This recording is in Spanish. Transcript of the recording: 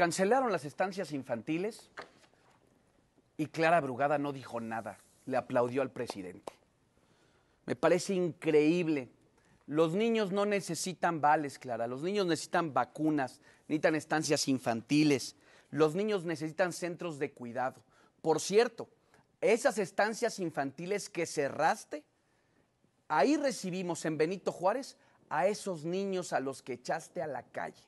Cancelaron las estancias infantiles y Clara Brugada no dijo nada, le aplaudió al presidente. Me parece increíble. Los niños no necesitan vales, Clara, los niños necesitan vacunas, necesitan estancias infantiles, los niños necesitan centros de cuidado. Por cierto, esas estancias infantiles que cerraste, ahí recibimos en Benito Juárez a esos niños a los que echaste a la calle.